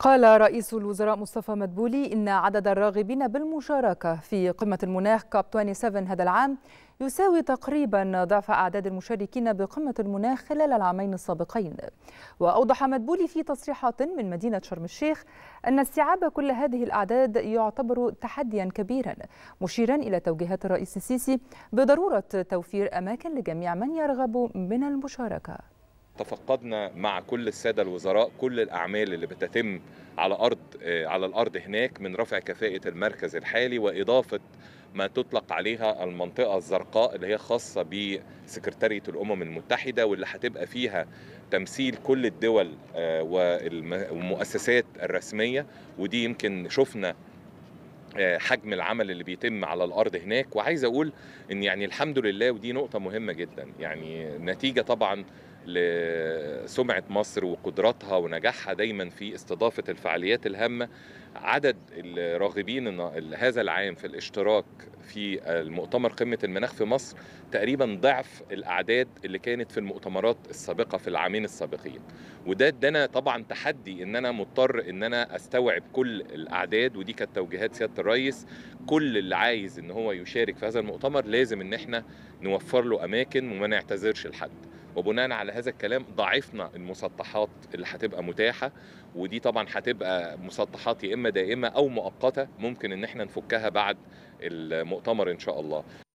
قال رئيس الوزراء مصطفى مدبولي إن عدد الراغبين بالمشاركة في قمة المناخ كاب 27 هذا العام يساوي تقريبا ضعف أعداد المشاركين بقمة المناخ خلال العامين السابقين وأوضح مدبولي في تصريحات من مدينة شرم الشيخ أن استيعاب كل هذه الأعداد يعتبر تحديا كبيرا مشيرا إلى توجيهات الرئيس السيسي بضرورة توفير أماكن لجميع من يرغب من المشاركة تفقدنا مع كل الساده الوزراء كل الاعمال اللي بتتم على ارض آه، على الارض هناك من رفع كفاءه المركز الحالي واضافه ما تطلق عليها المنطقه الزرقاء اللي هي خاصه بسكرتاريه الامم المتحده واللي هتبقى فيها تمثيل كل الدول آه، والمؤسسات الرسميه ودي يمكن شفنا آه، حجم العمل اللي بيتم على الارض هناك وعايز اقول ان يعني الحمد لله ودي نقطه مهمه جدا يعني نتيجه طبعا لسمعه مصر وقدراتها ونجاحها دايما في استضافه الفعاليات الهامه عدد الراغبين هذا العام في الاشتراك في المؤتمر قمه المناخ في مصر تقريبا ضعف الاعداد اللي كانت في المؤتمرات السابقه في العامين السابقين وده ادانا طبعا تحدي ان انا مضطر ان انا استوعب كل الاعداد ودي كانت توجيهات سياده الرئيس كل اللي عايز ان هو يشارك في هذا المؤتمر لازم ان احنا نوفر له اماكن وما نعتذرش لحد وبناء على هذا الكلام ضعفنا المسطحات اللي هتبقى متاحه ودي طبعا هتبقى مسطحات يا اما دائمه او مؤقته ممكن ان احنا نفكها بعد المؤتمر ان شاء الله